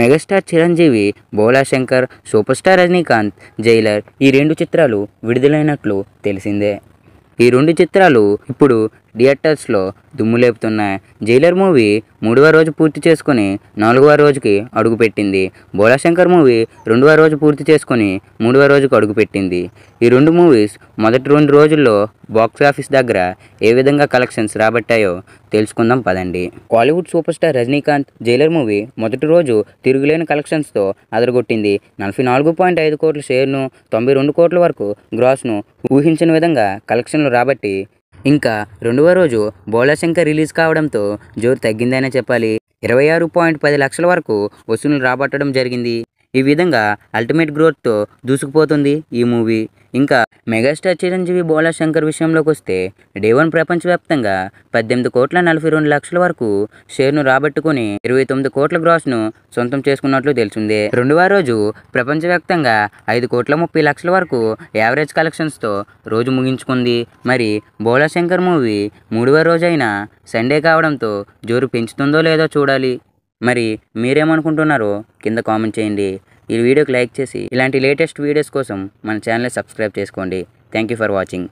megastar Chiranjeevi Shankar super star Rajinikanth Jailer ఈ రెండు చిత్రాలు విడుదలైనట్లు తెలిసిందే ఈ రెండు చిత్రాలు ఇప్పుడు థియేటర్స్లో దుమ్ము లేపుతున్నాయి జైలర్ మూవీ మూడవ రోజు పూర్తి చేసుకుని నాలుగవ రోజుకి అడుగుపెట్టింది బోలాశంకర్ మూవీ రెండవ రోజు పూర్తి చేసుకుని మూడవ రోజుకు అడుగుపెట్టింది ఈ రెండు మూవీస్ మొదటి రెండు రోజుల్లో బాక్స్ ఆఫీస్ దగ్గర ఏ విధంగా కలెక్షన్స్ రాబట్టాయో తెలుసుకుందాం పదండి Kollywood super star Rajinikanth Jailer movie మొదటి రోజు తిరుగులేని కలెక్షన్స్తో అదరగొట్టింది నలభై నాలుగు పాయింట్ ఐదు కోట్ల షేర్ను తొంభై రెండు కోట్ల వరకు గ్రాస్ను ఊహించిన విధంగా కలెక్షన్లు రాబట్టి ఇంకా రెండవ రోజు బోళాశంకర్ రిలీజ్ కావడంతో జోరు తగ్గిందనే చెప్పాలి ఇరవై ఆరు పాయింట్ పది లక్షల వరకు వసూళ్లు రాబట్టడం జరిగింది ఈ విధంగా అల్టిమేట్ గ్రోత్తో దూసుకుపోతుంది ఈ మూవీ ఇంకా మెగాస్టార్ చిరంజీవి బోలా శంకర్ విషయంలోకి వస్తే డే వన్ ప్రపంచవ్యాప్తంగా పద్దెనిమిది కోట్ల నలభై రెండు లక్షల వరకు షేర్ను రాబట్టుకుని ఇరవై తొమ్మిది కోట్ల గ్రాస్ను సొంతం చేసుకున్నట్లు తెలిసింది రెండవ రోజు ప్రపంచవ్యాప్తంగా ఐదు కోట్ల ముప్పై లక్షల వరకు యావరేజ్ కలెక్షన్స్తో రోజు ముగించుకుంది మరి బోలా శంకర్ మూవీ మూడవ రోజైన సండే కావడంతో జోరు పెంచుతుందో లేదో చూడాలి మరి మీరేమనుకుంటున్నారో కింద కామెంట్ చేయండి ఈ వీడియోకి లైక్ చేసి ఇలాంటి లేటెస్ట్ వీడియోస్ కోసం మన ఛానల్ని సబ్స్క్రైబ్ చేసుకోండి థ్యాంక్ యూ ఫర్ వాచింగ్